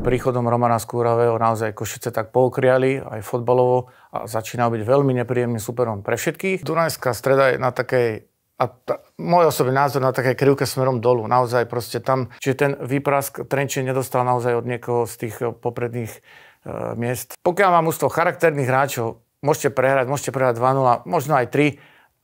príchodom Romana Skúravého naozaj Košice tak poukriali aj fotbalovo a začína byť veľmi nepríjemný superom pre všetkých. Dunajská streda je na takej a tá, môj osobný názor na také krivke smerom dolu. Naozaj proste tam, čiže ten výprask Trenčín nedostal naozaj od niekoho z tých e, popredných e, miest. Pokiaľ mám ústvo charakterných hráčov, môžete prehrať, môžete prehrať 2-0, možno aj 3,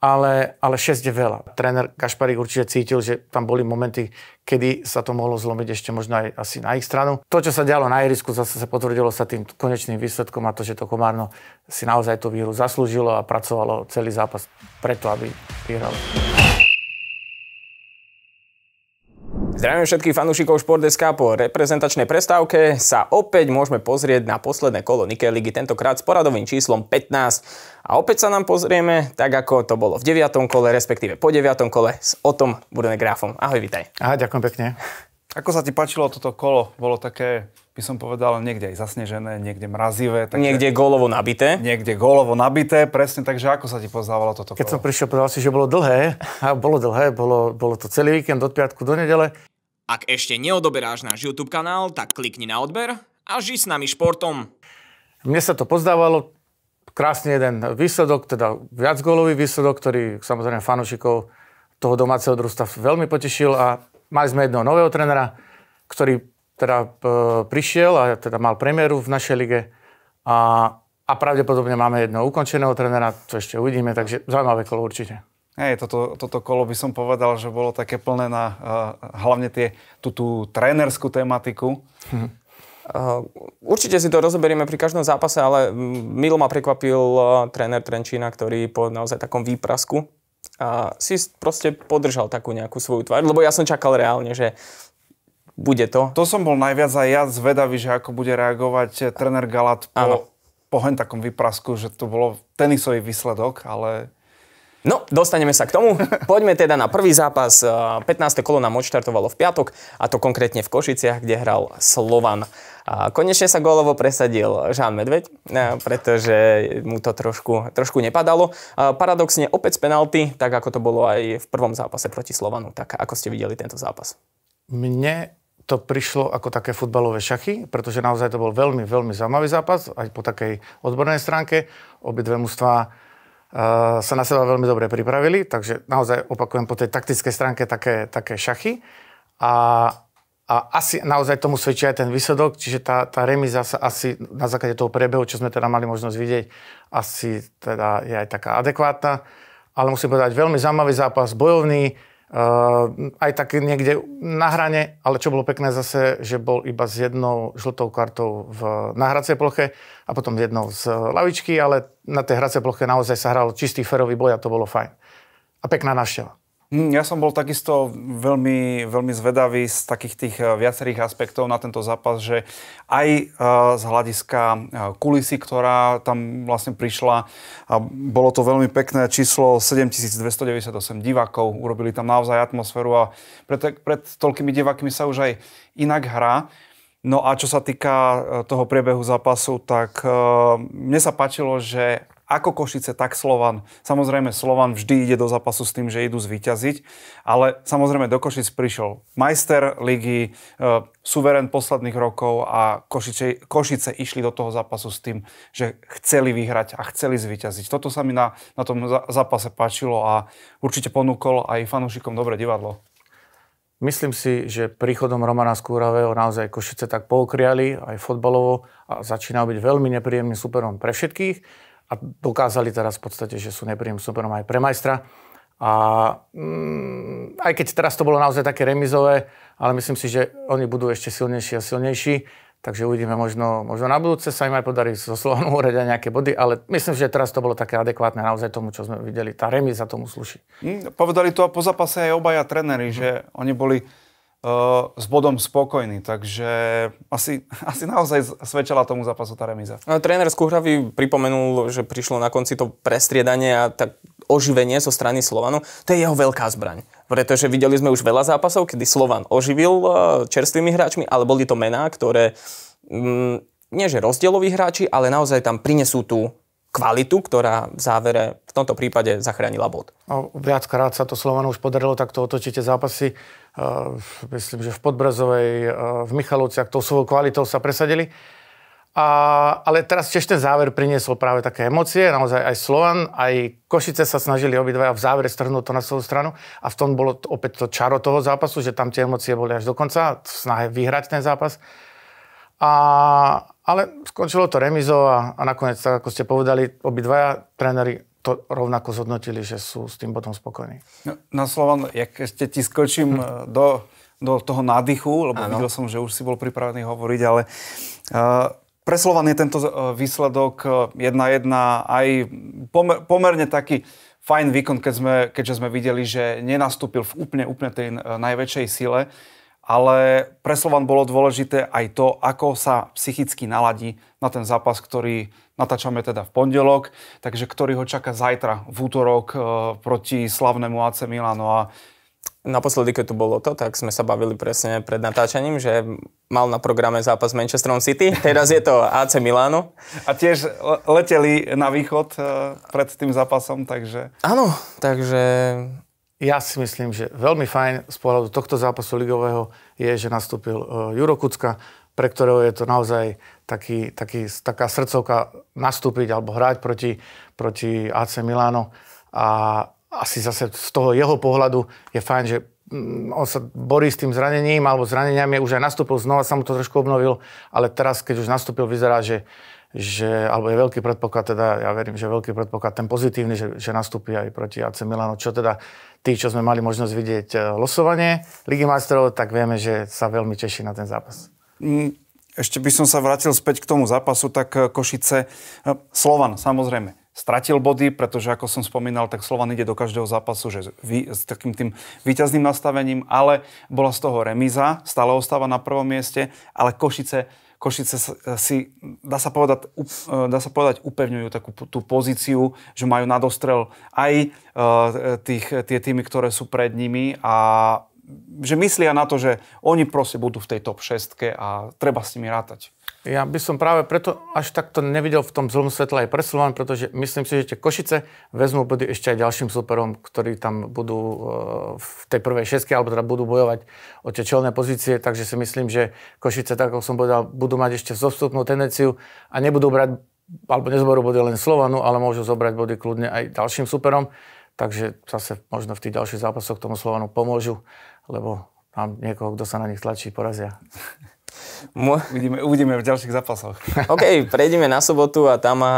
ale, ale 6 je veľa. Tréner Kašparík určite cítil, že tam boli momenty, kedy sa to mohlo zlomiť ešte možno aj asi na ich stranu. To, čo sa dialo na ihrisku, zase sa potvrdilo sa tým konečným výsledkom a to, že to Komárno si naozaj tú výhru zaslúžilo a pracovalo celý zápas preto, aby vyhralo. Zdravím všetkých fanúšikov Šport.sk. Po reprezentačnej prestávke sa opäť môžeme pozrieť na posledné kolo Nike ligy, tentokrát s poradovým číslom 15. A opäť sa nám pozrieme, tak ako to bolo v 9. kole, respektíve po 9. kole s Otom Budenegráfom. Ahoj, vitaj. Ahoj, ďakujem pekne. Ako sa ti páčilo toto kolo? Bolo také, by som povedal, niekde aj zasnežené, niekde mrazivé. Takže... Niekde golovo nabité. Niekde golovo nabité, presne. Takže ako sa ti pozdávalo toto kolo? Keď som prišiel, povedal si, že bolo dlhé. A bolo dlhé, bolo, bolo to celý víkend od piatku do nedele. Ak ešte neodoberáš náš YouTube kanál, tak klikni na odber a ži s nami športom. Mne sa to pozdávalo, krásny jeden výsledok, teda viacgólový výsledok, ktorý samozrejme fanúšikov toho domáceho družstva veľmi potešil a mali sme jedného nového trénera, ktorý teda e, prišiel a teda mal premiéru v našej lige a, a pravdepodobne máme jedného ukončeného trénera, to ešte uvidíme, takže zaujímavé kolo určite. Hej, toto, toto kolo by som povedal, že bolo také plné na uh, hlavne tie, tú, tú trénerskú tematiku. Hm. Uh, určite si to rozoberieme pri každom zápase, ale milo ma prekvapil uh, tréner Trenčína, ktorý po naozaj takom výprasku a si proste podržal takú nejakú svoju tvár, lebo ja som čakal reálne, že bude to. To som bol najviac aj ja zvedavý, že ako bude reagovať eh, tréner Galat po, ano. po hen takom vyprasku, že to bolo tenisový výsledok, ale... No, dostaneme sa k tomu. Poďme teda na prvý zápas. 15. Eh, kolo nám odštartovalo v piatok, a to konkrétne v Košiciach, kde hral Slovan a konečne sa golovo presadil Žán Medveď, e, pretože mu to trošku, trošku nepadalo. A e, paradoxne opäť z penalty, tak ako to bolo aj v prvom zápase proti Slovanu. Tak ako ste videli tento zápas? Mne to prišlo ako také futbalové šachy, pretože naozaj to bol veľmi, veľmi zaujímavý zápas, aj po takej odbornej stránke. Obidve mužstva e, sa na seba veľmi dobre pripravili, takže naozaj opakujem po tej taktickej stránke také, také šachy. A a asi naozaj tomu svedčí aj ten výsledok, čiže tá, tá remiza sa asi na základe toho prebehu, čo sme teda mali možnosť vidieť, asi teda je aj taká adekvátna. Ale musím povedať, veľmi zaujímavý zápas, bojovný, Uh, aj tak niekde na hrane, ale čo bolo pekné zase, že bol iba s jednou žltou kartou v nahracej ploche a potom s jednou z lavičky, ale na tej hracej ploche naozaj sa hral čistý ferový boj a to bolo fajn. A pekná návšteva. Hm, ja som bol takisto veľmi, veľmi zvedavý z takých tých eh, viacerých aspektov na tento zápas, že aj eh, z hľadiska eh, kulisy, ktorá tam vlastne prišla, a bolo to veľmi pekné číslo 7298 divákov, urobili tam naozaj atmosféru a pred, pred toľkými divákmi sa už aj inak hrá. No a čo sa týka toho priebehu zápasu, tak mne sa páčilo, že ako Košice, tak Slovan. Samozrejme, Slovan vždy ide do zápasu s tým, že idú zvíťaziť, ale samozrejme do Košic prišiel majster ligy, e, suverén posledných rokov a Košice, Košice išli do toho zápasu s tým, že chceli vyhrať a chceli zvíťaziť. Toto sa mi na, na tom zápase páčilo a určite ponúkol aj fanúšikom dobre divadlo. Myslím si, že príchodom Romana Skúravého naozaj Košice tak poukriali aj fotbalovo a začínal byť veľmi nepríjemným superom pre všetkých a dokázali teraz v podstate, že sú nepríjem superom aj pre majstra. A mm, aj keď teraz to bolo naozaj také remizové, ale myslím si, že oni budú ešte silnejší a silnejší, takže uvidíme možno, možno na budúce sa im aj podarí zo Slovanom uhrať aj nejaké body, ale myslím, že teraz to bolo také adekvátne naozaj tomu, čo sme videli. Tá remiza tomu sluší. Mm, povedali to a po zápase aj obaja trenery, mm. že oni boli Eh, s bodom spokojný, takže asi, asi naozaj svedčala tomu zápasu tá remiza. A tréner Skuhravy pripomenul, že prišlo na konci to prestriedanie a tak oživenie zo strany Slovanu. To je jeho veľká zbraň. Pretože videli sme už veľa zápasov, kedy Slovan oživil eh, čerstvými hráčmi, ale boli to mená, ktoré mm, nie že rozdieloví hráči, ale naozaj tam prinesú tú kvalitu, ktorá v závere v tomto prípade zachránila bod. A viackrát sa to Slovanu už podarilo takto otočiť zápasy. Uh, myslím, že v Podbrezovej, uh, v Michalovciach tou svojou kvalitou sa presadili. A, ale teraz tiež ten záver priniesol práve také emócie. Naozaj aj Slovan, aj Košice sa snažili obidvaja v závere strhnúť to na svoju stranu. A v tom bolo opäť to čaro toho zápasu, že tam tie emócie boli až do konca v snahe vyhrať ten zápas. A, ale skončilo to remizou a, a nakoniec, tak ako ste povedali, obidvaja tréneri to rovnako zhodnotili, že sú s tým potom spokojní. No, na Slovan, jak ešte ti skočím hm. do, do toho nádychu, lebo ano. videl som, že už si bol pripravený hovoriť, ale uh, pre Slovan je tento eh, výsledok 1-1 aj pomer, pomerne taký fajn výkon, keď sme, keďže sme videli, že nenastúpil v úplne, úplne tej najväčšej sile. Uh, ale pre Slovan bolo dôležité aj to, ako sa psychicky naladí na ten zápas, ktorý natáčame teda v pondelok, takže ktorý ho čaká zajtra v útorok e, proti slavnému AC Milano a Naposledy, keď tu bolo to, tak sme sa bavili presne pred natáčaním, že mal na programe zápas Manchester City, teraz je to AC Milano. A tiež leteli na východ e, pred tým zápasom, takže... Áno, takže ja si myslím, že veľmi fajn z pohľadu tohto zápasu ligového je, že nastúpil e, Juro Kucka, pre ktorého je to naozaj taký, taký, taká srdcovka nastúpiť alebo hrať proti, proti AC Milano. A asi zase z toho jeho pohľadu je fajn, že mm, on sa borí s tým zranením alebo zraneniami, už aj nastúpil, znova sa mu to trošku obnovil, ale teraz, keď už nastúpil, vyzerá, že, že, alebo je veľký predpoklad, teda ja verím, že veľký predpoklad ten pozitívny, že, že nastúpi aj proti AC Milano, čo teda tí, čo sme mali možnosť vidieť e, losovanie Ligy majstrov, tak vieme, že sa veľmi teší na ten zápas. Mm, ešte by som sa vrátil späť k tomu zápasu, tak e, Košice, e, Slovan samozrejme, stratil body, pretože ako som spomínal, tak Slovan ide do každého zápasu že vy, s takým tým výťazným nastavením, ale bola z toho remíza, stále ostáva na prvom mieste, ale Košice Košice si, dá sa povedať, e, dá sa povedať upevňujú takú tú pozíciu, že majú nadostrel aj e, tých, tie týmy, ktoré sú pred nimi a že myslia na to, že oni proste budú v tej top 6 a treba s nimi rátať. Ja by som práve preto až takto nevidel v tom zlom svetle aj Preslovan, pretože myslím si, že tie Košice vezmú body ešte aj ďalším superom, ktorí tam budú eh, v tej prvej šeske, alebo teda budú bojovať o tie čelné pozície, takže si myslím, že Košice, tak ako som povedal, budú mať ešte zostupnú tendenciu a nebudú brať alebo nezoberú body len Slovanu, ale môžu zobrať body kľudne aj ďalším superom, takže zase možno v tých ďalších zápasoch tomu Slovanu pomôžu, lebo tam niekoho, kto sa na nich tlačí, porazia. Uvidíme, uvidíme v ďalších zápasoch. OK, prejdeme na sobotu a tam uh,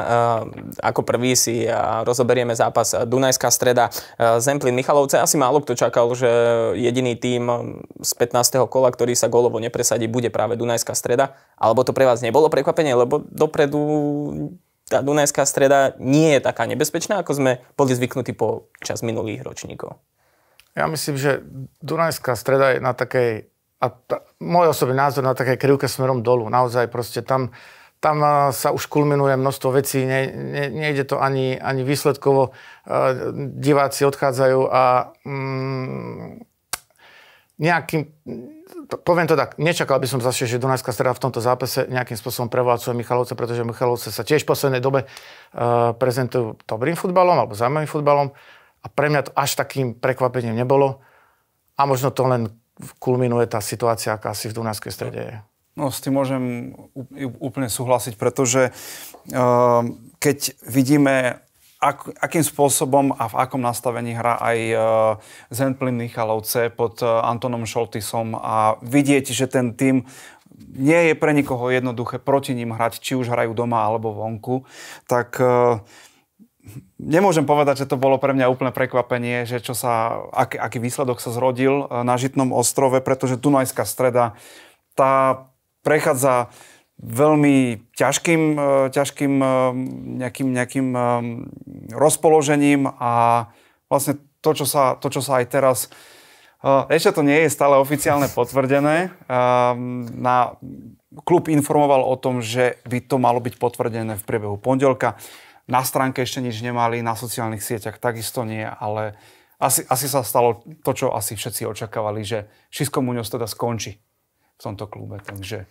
ako prvý si uh, rozoberieme zápas Dunajská streda uh, Zemplín Michalovce. Asi málo kto čakal, že jediný tým z 15. kola, ktorý sa golovo nepresadí, bude práve Dunajská streda. Alebo to pre vás nebolo prekvapenie, lebo dopredu tá Dunajská streda nie je taká nebezpečná, ako sme boli zvyknutí po čas minulých ročníkov. Ja myslím, že Dunajská streda je na takej a t- môj osobný názor na také krivke smerom dolu. Naozaj proste tam, tam sa už kulminuje množstvo vecí, ne, ne, nejde to ani, ani výsledkovo. Diváci odchádzajú a mm, nejakým, poviem to tak, nečakal by som zase, že Dunajská streda v tomto zápase nejakým spôsobom prevalcuje Michalovce, pretože Michalovce sa tiež v poslednej dobe e, prezentujú dobrým futbalom alebo zaujímavým futbalom a pre mňa to až takým prekvapením nebolo. A možno to len kulminuje tá situácia, aká si v Dunajskej strede je. No, s tým môžem úplne súhlasiť, pretože uh, keď vidíme, ak, akým spôsobom a v akom nastavení hrá aj uh, Zemplín Michalovce pod uh, Antonom Šoltisom a vidieť, že ten tým nie je pre nikoho jednoduché proti ním hrať, či už hrajú doma alebo vonku, tak uh, nemôžem povedať, že to bolo pre mňa úplne prekvapenie, že čo sa, ak, aký výsledok sa zrodil e, na Žitnom ostrove, pretože Dunajská streda tá prechádza veľmi ťažkým, e, ťažkým e, nejakým, nejakým rozpoložením a vlastne to, čo sa, to, čo sa aj teraz ešte to nie je stále oficiálne potvrdené. Na klub informoval o tom, že by to malo byť potvrdené v priebehu pondelka. Na stránke ešte nič nemali, na sociálnych sieťach takisto nie, ale asi, asi sa stalo to, čo asi všetci očakávali, že Šisko Muňoz teda skončí v tomto klube, takže...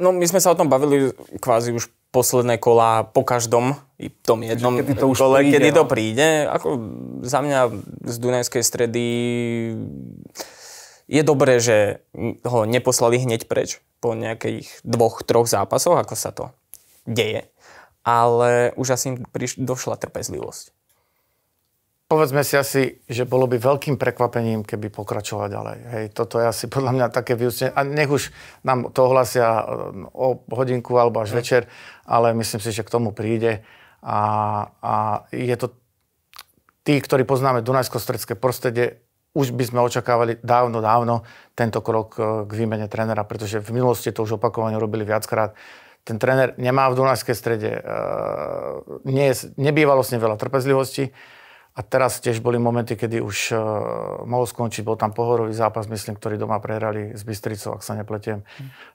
No my sme sa o tom bavili kvázi už posledné kola po každom tom jednom kedy to už kole, príde, kedy no. to príde. Ako za mňa z Dunajskej stredy je dobré, že ho neposlali hneď preč po nejakých dvoch, troch zápasoch, ako sa to deje ale už asi im priš- došla trpezlivosť. Povedzme si asi, že bolo by veľkým prekvapením, keby pokračovať ďalej. Hej, toto je asi podľa mňa také vyústenie. A nech už nám to ohlasia eh, o hodinku alebo až hmm. večer, ale myslím si, že k tomu príde. A, a je to tí, ktorí poznáme Dunajsko-Stredské prostredie, už by sme očakávali dávno, dávno tento krok eh, k výmene trénera, pretože v minulosti to už opakovane robili viackrát ten tréner nemá v Dunajskej strede, eh, nie, nebývalo s ním veľa trpezlivosti a teraz tiež boli momenty, kedy už eh, mohol skončiť, bol tam pohorový zápas, myslím, ktorý doma prehrali s Bystricou, ak sa nepletiem.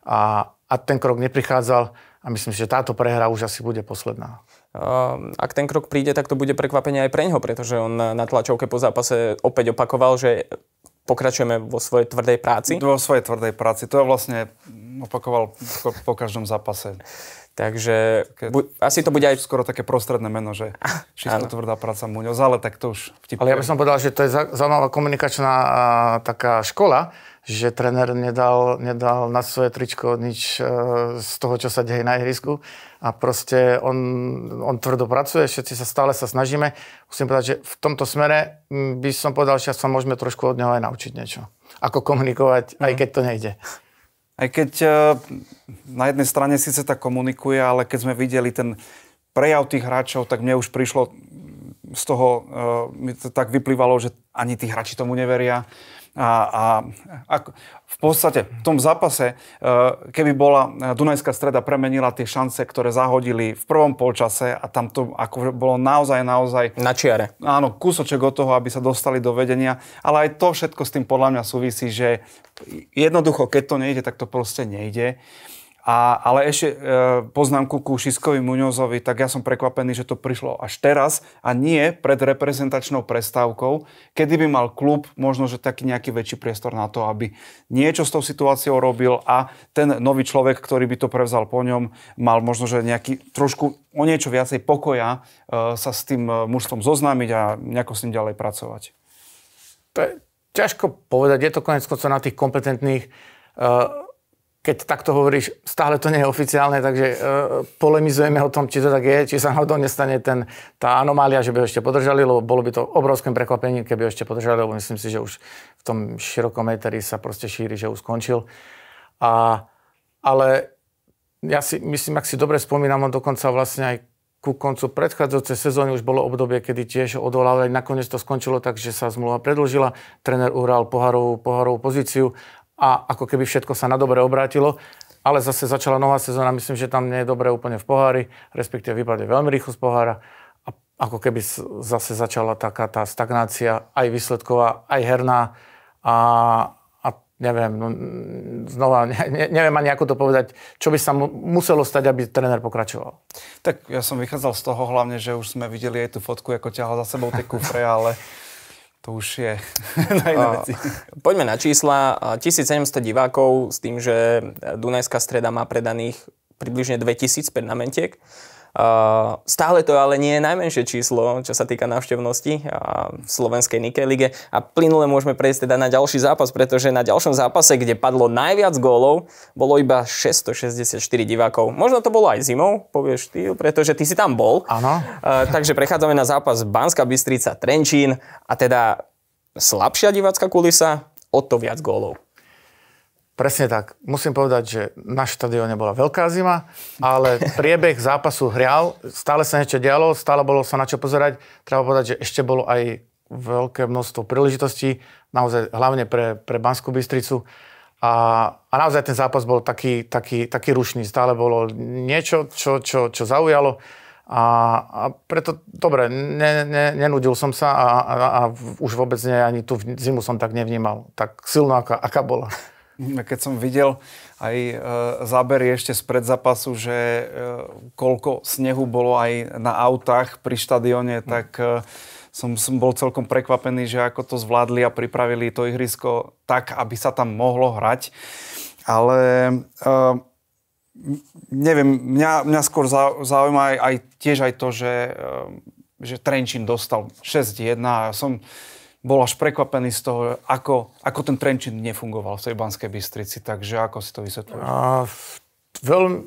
A, a ten krok neprichádzal a myslím si, že táto prehra už asi bude posledná. Eh, ak ten krok príde, tak to bude prekvapenie aj pre neho, pretože on na tlačovke po zápase opäť opakoval, že pokračujeme vo svojej tvrdej práci. Vo svojej tvrdej práci. To je vlastne opakoval po, po každom zápase. Takže také, bu- asi to bude aj... Skoro také prostredné meno, že čisto ah, tvrdá práca Muňoz, ale tak to už vtipne. Ale ja by som povedal, že to je zaujímavá komunikačná a, taká škola, že tréner nedal, nedal na svoje tričko nič e, z toho, čo sa deje na ihrisku. A proste on, on tvrdo pracuje, všetci sa stále sa snažíme. Musím povedať, že v tomto smere by som povedal, že sa môžeme trošku od neho aj naučiť niečo. Ako komunikovať, mm. aj mhm. keď to nejde. Aj keď e, na jednej strane síce tak komunikuje, ale keď sme videli ten prejav tých hráčov, tak mne už prišlo z toho, e, mi to tak vyplývalo, že ani tí hráči tomu neveria a, a, a v podstate v tom zápase, e, keby bola e, Dunajská streda premenila tie šance, ktoré zahodili v prvom polčase a tam to ako bolo naozaj, naozaj... Na čiare. Áno, kúsoček od toho, aby sa dostali do vedenia. Ale aj to všetko s tým podľa mňa súvisí, že jednoducho, keď to nejde, tak to proste nejde. Uh, a, ale ešte e, poznámku ku Šiskovi Muňozovi, tak ja som prekvapený, že to prišlo až teraz a nie pred reprezentačnou prestávkou, kedy by mal klub možno, že taký nejaký väčší priestor na to, aby niečo s tou situáciou robil a ten nový človek, ktorý by to prevzal po ňom, mal možno, že nejaký trošku o niečo viacej pokoja e, sa s tým e, mužstvom zoznámiť a nejako s ním ďalej pracovať. To je ťažko povedať, je to konec na tých kompetentných e, keď takto hovoríš, stále to nie je oficiálne, takže e, polemizujeme o tom, či to tak je, či sa náhodou nestane ten, tá anomália, že by ho ešte podržali, lebo bolo by to obrovským prekvapením, keby ho ešte podržali, lebo myslím si, že už v tom širokom éteri sa proste šíri, že už skončil. A, ale ja si myslím, ak si dobre spomínam, on dokonca vlastne aj ku koncu predchádzajúcej sezóny už bolo obdobie, kedy tiež aj Nakoniec to skončilo tak, že sa zmluva predlžila. tréner uhral poharovú, poharovú pozíciu a ako keby všetko sa na dobre obrátilo, ale zase začala nová sezóna, myslím, že tam nie je dobre úplne v pohári, respektíve vypadne veľmi rýchlo z pohára a ako keby zase začala taká tá stagnácia, aj výsledková, aj herná a, a neviem, no, znova, ne, neviem ani ako to povedať, čo by sa mu, muselo stať, aby tréner pokračoval. Tak ja som vychádzal z toho hlavne, že už sme videli aj tú fotku, ako ťahal za sebou tie kufre, ale to už je na iné veci. Poďme na čísla. 1700 divákov s tým, že Dunajská streda má predaných približne 2000 pernamentiek. Stále to ale nie je najmenšie číslo, čo sa týka návštevnosti v slovenskej Nike lige. A plynule môžeme prejsť teda na ďalší zápas, pretože na ďalšom zápase, kde padlo najviac gólov, bolo iba 664 divákov. Možno to bolo aj zimou, povieš ty, pretože ty si tam bol. Áno. Takže prechádzame na zápas Banska Bystrica Trenčín a teda slabšia divácka kulisa, o to viac gólov. Presne tak. Musím povedať, že na štadióne bola veľká zima, ale priebeh zápasu hrial, stále sa niečo dialo, stále bolo sa na čo pozerať. Treba povedať, že ešte bolo aj veľké množstvo príležitostí, naozaj hlavne pre, pre Banskú Bystricu. A, a naozaj ten zápas bol taký, taký, taký rušný, stále bolo niečo, čo, čo, čo zaujalo. A, a preto, dobre, ne, ne, nenudil som sa a, a, a už vôbec nie, ani tú zimu som tak nevnímal. Tak silno, aká, aká bola. Mhm, keď som videl aj e, zábery ešte z predzapasu, že e, koľko snehu bolo aj na autách pri štadióne, mhm. tak e, som, som bol celkom prekvapený, že ako to zvládli a pripravili to ihrisko tak, aby sa tam mohlo hrať. Ale neviem, mňa, mňa skôr zaujíma aj, aj tiež aj to, že, e, že Trenčín dostal 6-1 a som bol až prekvapený z toho, ako, ako ten Trenčín nefungoval v tej Banskej Bystrici. Takže ako si to vysvetľuješ? A, veľmi,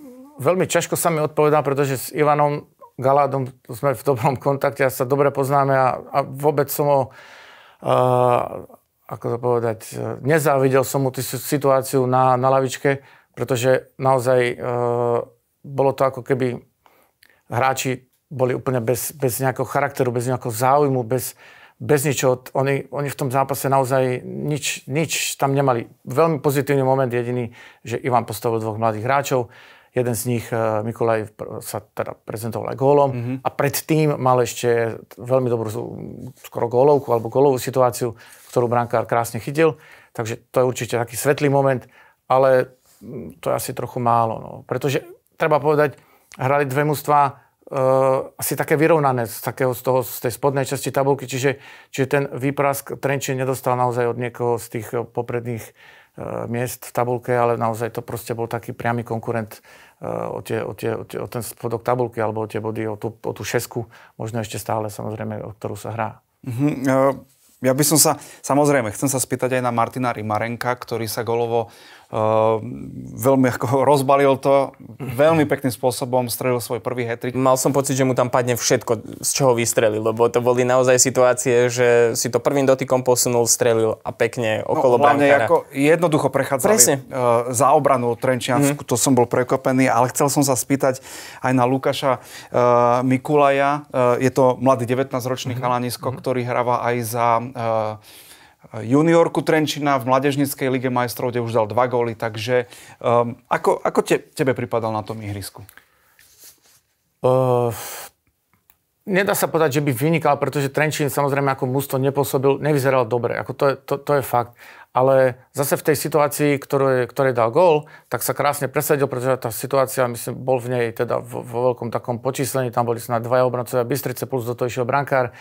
veľmi ťažko sa mi odpovedá, pretože s Ivanom Galádom sme v dobrom kontakte a sa dobre poznáme a, a vôbec som ho... a, ako to povedať, nezávidel som mu tú situáciu na, na lavičke, pretože naozaj a, e, bolo to ako keby hráči boli úplne bez, bez nejakého charakteru, bez nejakého záujmu, bez, bez ničoho. Oni, oni v tom zápase naozaj nič, nič tam nemali. Veľmi pozitívny moment jediný, že Ivan postavil dvoch mladých hráčov. Jeden z nich, eh, Mikolaj, sa teda prezentoval aj gólom mm-hmm. a predtým mal ešte veľmi dobrú skoro gólovku alebo gólovú situáciu, ktorú brankár krásne chytil. Takže to je určite taký svetlý moment, ale mm, to je asi trochu málo. No. Pretože treba povedať, hrali dve mužstva, uh, asi také vyrovnané z, takého, z, toho, z tej spodnej časti tabulky, čiže, čiže ten výprask Trenčín nedostal naozaj od niekoho z tých eh, popredných uh, miest v tabulke, ale naozaj to proste bol taký priamy konkurent uh, o, tie, o, tie, o, tie, o ten spodok tabulky alebo o tie body, o tú, o tú šesku, možno ešte stále samozrejme, o ktorú sa hrá. Mm-hmm. Uh, ja by som sa, samozrejme, chcem sa spýtať aj na Martina Rimarenka, ktorý sa golovo Ehm, veľmi ako rozbalil to, veľmi pekným spôsobom strelil svoj prvý hetrik. Mal som pocit, že mu tam padne všetko, z čoho vystrelil, lebo to boli naozaj situácie, že si to prvým dotykom posunul, strelil a pekne no, okolo no, brankára. ako jednoducho prechádzali Presne. Uh, za obranu Trenčiansku, mm. to som bol prekopený, ale chcel som sa spýtať aj na Lukáša uh, Mikulaja, uh, je to mladý 19-ročný mm. chalanisko, mm. ktorý hráva aj za uh, juniorku Trenčina v Mladežnickej lige majstrov, kde už dal dva góly, takže um, ako, ako te, tebe pripadal na tom ihrisku? Uh, nedá sa povedať, že by vynikal, pretože Trenčín samozrejme ako musto nepôsobil, nevyzeral dobre, ako to, je, to, to je fakt. Ale zase v tej situácii, ktorej dal gól, tak sa krásne presadil, pretože tá situácia, myslím, bol v nej teda vo, vo veľkom takom počíslení, tam boli snad dvaja obrancovia Bystrice, plus do toho išiel brankár. Uh,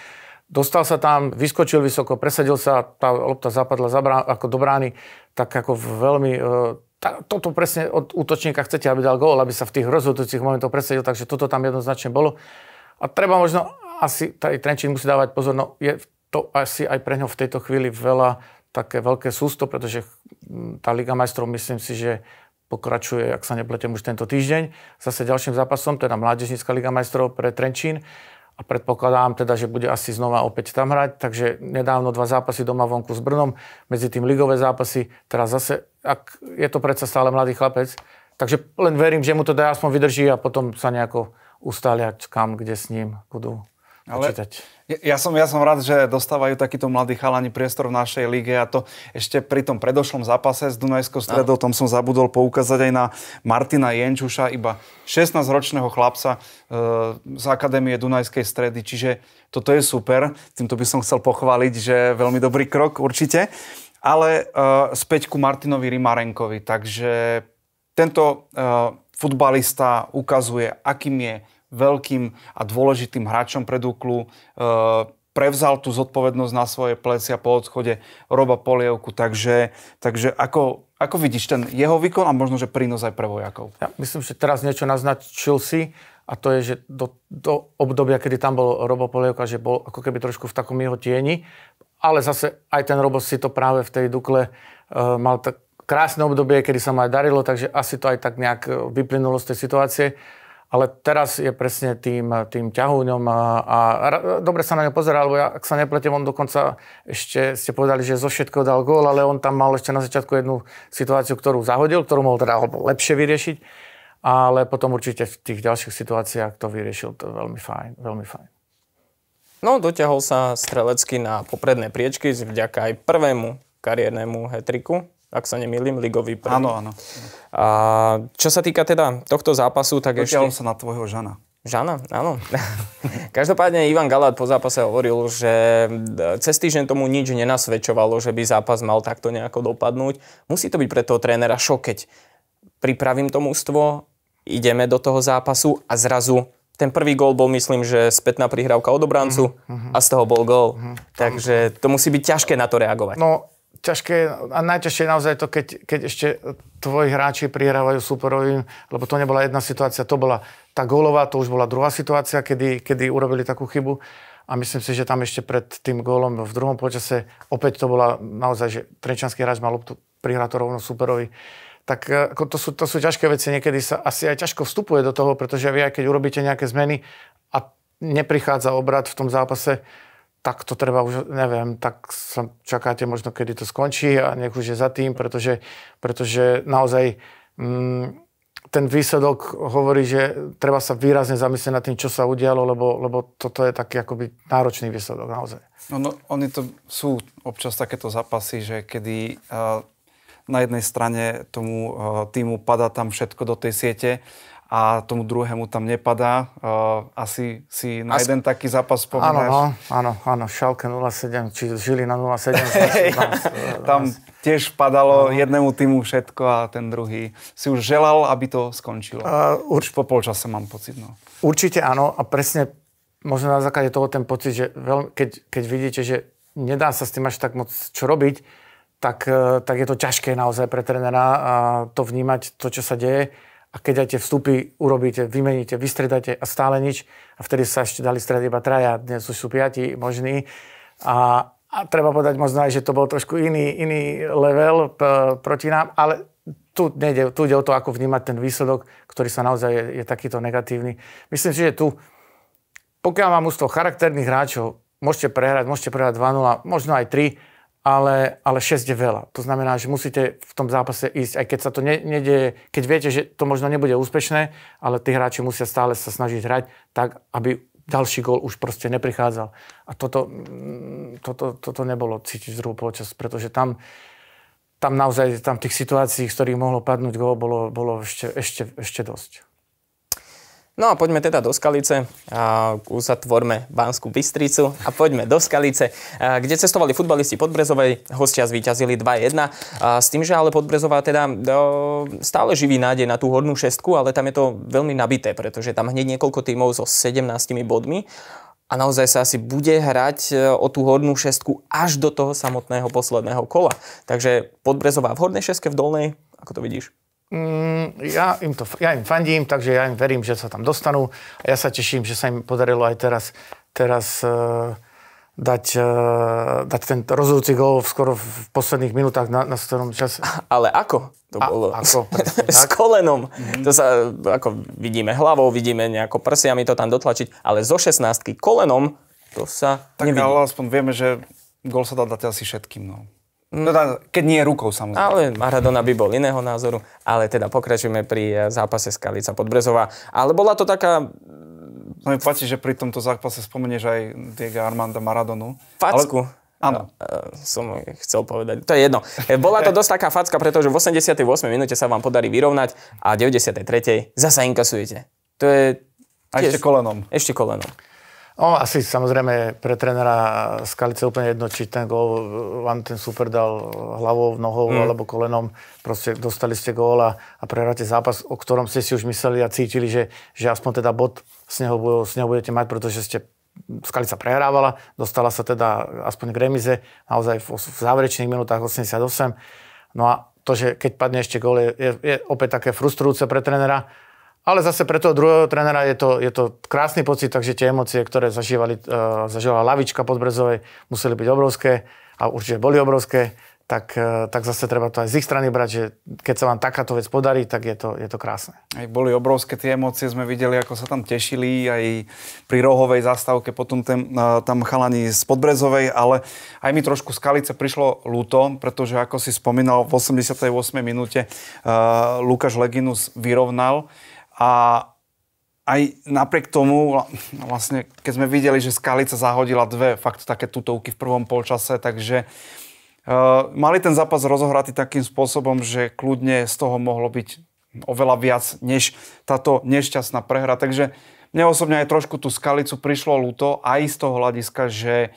Dostal sa tam, vyskočil vysoko, presadil sa, tá lopta zapadla za brán, ako do brány, tak ako veľmi... E, tá, toto presne od útočníka chcete, aby dal gól, aby sa v tých rozhodujúcich momentoch presadil, takže toto tam jednoznačne bolo. A treba možno, asi taj Trenčín musí dávať pozor, no je to asi aj pre ňo v tejto chvíli veľa také veľké sústo, pretože hm, tá Liga majstrov myslím si, že pokračuje, ak sa nepletem, už tento týždeň. Zase ďalším zápasom, teda Mládežnícka Liga majstrov pre Trenčín a predpokladám teda, že bude asi znova opäť tam hrať, takže nedávno dva zápasy doma vonku s Brnom, medzi tým ligové zápasy, teraz zase, ak je to predsa stále mladý chlapec, takže len verím, že mu to teda aspoň vydrží a potom sa nejako ustália kam, kde s ním budú Ale... Ja, som, ja som rád, že dostávajú takíto mladí chalani priestor v našej lige a to ešte pri tom predošlom zápase s Dunajskou stredou, no. tam som zabudol poukázať aj na Martina Jenčuša, iba 16-ročného chlapca e, z Akadémie Dunajskej stredy, čiže toto je super. Týmto by som chcel pochváliť, že veľmi dobrý krok určite. Ale uh, späť ku Martinovi Rimarenkovi. Takže tento uh, futbalista ukazuje, akým je veľkým a dôležitým hráčom pre Duklu. E, prevzal tú zodpovednosť na svoje plecia po odchode Roba Polievku. Takže, takže ako, ako vidíš ten jeho výkon a možno, že prínos aj pre vojakov? Ja myslím, že teraz niečo naznačil si a to je, že do, do obdobia, kedy tam bol Robo Polievka, že bol ako keby trošku v takom jeho tieni, ale zase aj ten Robo si to práve v tej Dukle e, mal tak krásne obdobie, kedy sa mu aj darilo, takže asi to aj tak nejak e, vyplynulo z tej situácie ale teraz je presne tým, tým ťahuňom a, a, a dobre sa na ňo pozeral. lebo ja, ak sa nepletiem, on dokonca ešte ste povedali, že zo všetkého dal gól, ale on tam mal ešte na začiatku jednu situáciu, ktorú zahodil, ktorú mohol teda lepšie vyriešiť, ale potom určite v tých ďalších situáciách to vyriešil to veľmi fajn, veľmi fajn. No, dotiahol sa strelecky na popredné priečky vďaka aj prvému kariérnemu hetriku ak sa nemýlim, ligový prvý. Áno, áno. A čo sa týka teda tohto zápasu, tak Potiaľ ešte... sa na tvojho Žana. Žana, áno. Každopádne Ivan Galát po zápase hovoril, že e, cez týždeň tomu nič nenasvedčovalo, že by zápas mal takto nejako dopadnúť. Musí to byť pre toho trénera šok, keď pripravím to mústvo, ideme do toho zápasu a zrazu ten prvý gól bol, myslím, že spätná prihrávka od obrancu mm-hmm. a z toho bol gól. Mm-hmm. Takže to musí byť ťažké na to reagovať. No, ťažké a najťažšie je naozaj to, keď, keď ešte tvoji hráči prihrávajú superovým, lebo to nebola jedna situácia, to bola tá gólová, to už bola druhá situácia, kedy, kedy urobili takú chybu. A myslím si, že tam ešte pred tým gólom v druhom počase, opäť to bola naozaj, že Trenčanský hráč mal loptu, prihrá to rovno superovi. Tak e, ako to, sú, to sú ťažké veci, niekedy sa asi aj ťažko vstupuje do toho, pretože vy aj keď urobíte nejaké zmeny a neprichádza obrad v tom zápase, tak to treba už, neviem, tak sa čakáte možno, kedy to skončí a nech už je za tým, pretože, pretože naozaj mm, ten výsledok hovorí, že treba sa výrazne zamyslieť nad tým, čo sa udialo, lebo, lebo toto je taký akoby náročný výsledok naozaj. No, no oni to sú občas takéto zápasy, že kedy uh, na jednej strane tomu uh, týmu padá tam všetko do tej siete a tomu druhému tam nepadá. Uh, asi si na As... jeden taký zápas spomínaš. Áno, no, áno, áno, Šalke 07, či žili na 07. Hey, tam, eh, tam tiež padalo no. jednému týmu všetko a ten druhý si už želal, aby to skončilo. Uh, urč... Už po polčase mám pocit. No. Určite áno a presne možno na základe toho ten pocit, že veľ... keď, keď vidíte, že nedá sa s tým až tak moc čo robiť, tak, eh, tak je to ťažké naozaj pre trénera eh, to vnímať, to, čo sa deje a keď aj tie vstupy urobíte, vymeníte, vystredáte a stále nič a vtedy sa ešte dali stredať iba traja, dnes už sú piati možní a, a treba povedať možno aj, že to bol trošku iný, iný level p- e, proti nám, ale tu, nejde, tu ide o to, ako vnímať ten výsledok, ktorý sa naozaj je, je takýto negatívny. Myslím si, že tu, pokiaľ mám ústvo charakterných hráčov, môžete prehrať, môžete prehrať 2-0, možno aj 3, ale, ale 6 je veľa. To znamená, že musíte v tom zápase ísť, aj keď sa to ne, nedieje, keď viete, že to možno nebude úspešné, ale tí hráči musia stále sa snažiť hrať tak, aby ďalší gól už proste neprichádzal. A toto, mm, toto, toto nebolo cítiť v druhú počas, pretože tam, tam naozaj tam tých situácií, z ktorých mohlo padnúť gól, bolo, bolo ešte, ešte, ešte dosť. No a poďme teda do Skalice, a uzatvorme Banskú Bystricu a poďme do Skalice, kde cestovali futbalisti Podbrezovej, hostia zvíťazili 2-1, s tým, že ale Podbrezová teda no, stále živí nádej na tú hornú šestku, ale tam je to veľmi nabité, pretože tam hneď niekoľko tímov so 17 bodmi a naozaj sa asi bude hrať e, o tú hornú šestku až do toho samotného posledného kola. Takže Podbrezová v hornej šestke, v dolnej, ako to vidíš? Mm, ja im, to, ja im fandím, takže ja im verím, že sa tam dostanú. A ja sa teším, že sa im podarilo aj teraz, teraz uh, dať, uh, dať ten rozhodujúci gól skoro v posledných minútach na, na strednom čase. Ale ako? To A, ako, presne, s kolenom. Mm-hmm. To sa ako vidíme hlavou, vidíme nejako prsiami to tam dotlačiť, ale zo 16 kolenom to sa tak, nevidí. ale aspoň vieme, že gól sa dá dať asi všetkým. No. Mm. No tá, keď nie rukou samozrejme. Ale Maradona by bol iného názoru, ale teda pokračujeme pri eh, zápase Skalica podbrezová, Ale bola to taká... No mi páči, že pri tomto zápase spomenieš aj Diego Armanda Maradonu. Facku. Ale... Áno. Eh, eh, som chcel povedať. To je jedno. Bola to dosť taká facka, pretože v 88. minúte sa vám podarí vyrovnať a 93. zasa inkasujete. To je... A ešte kolenom. Ešte kolenom. No, asi samozrejme pre trénera Skalice úplne jedno, či ten gól vám ten super dal hlavou, nohou mm. alebo kolenom. Proste dostali ste gól a, a prehráte zápas, o ktorom ste si už mysleli a cítili, že, že aspoň teda bod s neho, s neho budete mať, pretože ste Skalica prehrávala, dostala sa teda aspoň k remize, naozaj v, v záverečných minútach 88. No a to, že keď padne ešte gól, je, je, je opäť také frustrujúce pre trénera, ale zase pre toho druhého trénera je to, je to krásny pocit, takže tie emócie, ktoré zažívali, uh, zažívala lavička Brezovej, museli byť obrovské a určite boli obrovské, tak, uh, tak zase treba to aj z ich strany brať, že keď sa vám takáto vec podarí, tak je to, je to krásne. Aj boli obrovské tie emócie, sme videli, ako sa tam tešili, aj pri rohovej zastávke, potom ten, uh, tam chalani z Podbrezovej, ale aj mi trošku z Kalice prišlo ľúto, pretože ako si spomínal, v 88. minúte uh, Lukáš Leginus vyrovnal a aj napriek tomu, vlastne, keď sme videli, že Skalica zahodila dve fakt také tutovky v prvom polčase, takže e, mali ten zápas rozohratý takým spôsobom, že kľudne z toho mohlo byť oveľa viac než táto nešťastná prehra. Takže mne osobne aj trošku tú skalicu prišlo ľúto aj z toho hľadiska, že e,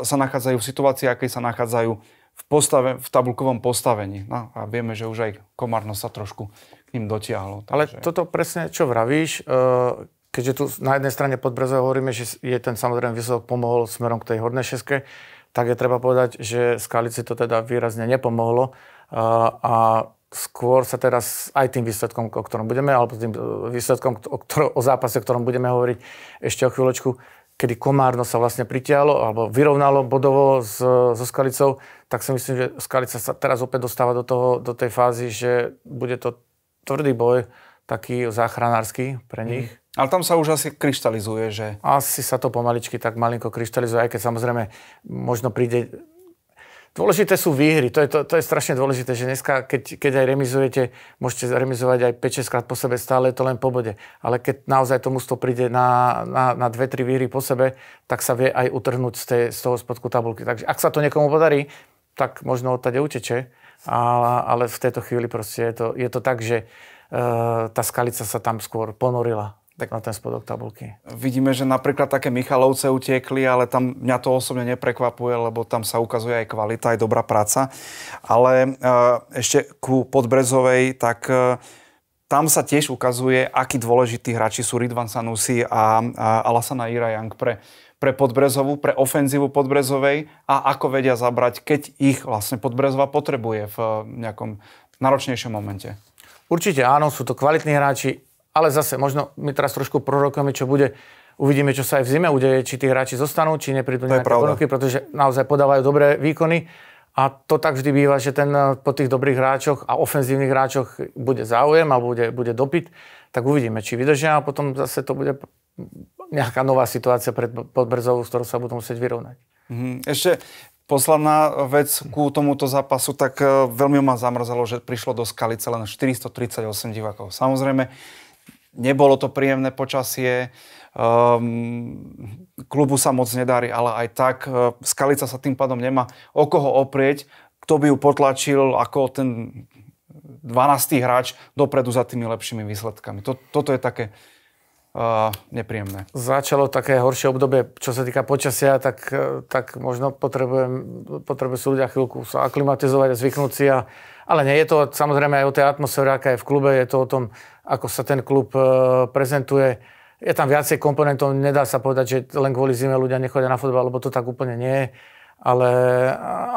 sa nachádzajú v situácii, aké sa nachádzajú v, postave, v tabulkovom postavení. No, a vieme, že už aj Komarno sa trošku k ním dotiahlo. Takže... Ale toto presne, čo vravíš, eh, keďže tu na jednej strane pod Brezou hovoríme, že je ten samozrejme vysok pomohol smerom k tej hornej šeske, tak je treba povedať, že Skalici to teda výrazne nepomohlo eh, a skôr sa teraz aj tým výsledkom, o ktorom budeme, alebo tým eh, výsledkom, o, ktorom, o zápase, o ktorom budeme hovoriť ešte o chvíľočku, kedy Komárno sa vlastne pritialo alebo vyrovnalo bodovo s, so Skalicou, tak si myslím, že Skalica sa teraz opäť dostáva do, toho, do tej fázy, že bude to tvrdý boj, taký záchranársky pre mhm. nich. Mm. Ale tam sa už asi kryštalizuje, že... Asi sa to pomaličky tak malinko kryštalizuje, aj keď samozrejme možno príde... Dôležité sú výhry, to je, to, to je strašne dôležité, že dneska, keď, keď aj remizujete, môžete remizovať aj 5-6 krát po sebe, stále je to len po bode. Ale keď naozaj to príde na, na, na 2-3 výhry po sebe, tak sa vie aj utrhnúť z, tej, z toho spodku tabulky. Takže ak sa to niekomu podarí, tak možno odtade uteče ale, ale v tejto chvíli proste je to, je to tak, že e, tá skalica sa tam skôr ponorila tak na ten spodok tabulky. Vidíme, že napríklad také Michalovce utiekli, ale tam mňa to osobne neprekvapuje, lebo tam sa ukazuje aj kvalita, aj dobrá práca. Ale eh, ešte ku Podbrezovej, tak eh, tam sa tiež ukazuje, akí dôležití hráči sú Ridvan Sanusi a, a Alasana Ira Young pre pre Podbrezovú, pre ofenzívu Podbrezovej a ako vedia zabrať, keď ich vlastne Podbrezova potrebuje v eh, nejakom náročnejšom momente. Určite áno, sú to kvalitní hráči, ale zase možno my teraz trošku prorokujeme, čo bude. Uvidíme, čo sa aj v zime udeje, či tí hráči zostanú, či neprídu nejaké ponuky, pretože naozaj podávajú dobré výkony. A to tak vždy býva, že ten eh, po tých dobrých hráčoch a ofenzívnych hráčoch bude záujem a bude, bude dopyt. Tak uvidíme, či vydržia a potom zase to bude nejaká nová situácia pred Podbrzovou, s ktorou sa budú musieť vyrovnať. Mm-hmm. Ešte Posledná vec ku tomuto zápasu, tak e, veľmi ma zamrzelo, že prišlo do Skalice len 438 divákov. Samozrejme, nebolo to príjemné počasie, um, klubu sa moc nedarí, ale aj tak e, Skalica sa tým pádom nemá o koho oprieť, kto by ju potlačil ako ten 12. hráč dopredu za tými lepšími výsledkami. To, toto je také nepríjemné. Začalo také horšie obdobie, čo sa týka počasia, tak, e, tak možno potrebujem, potrebujú sú ľudia chvíľku sa aklimatizovať a zvyknúť si. A, ale nie, je to samozrejme aj o tej atmosfére, aká je v klube, je to o tom, ako sa ten klub e, prezentuje. Je tam viacej komponentov, nedá sa povedať, že len kvôli zime ľudia nechodia na fotbal, lebo to tak úplne nie je ale,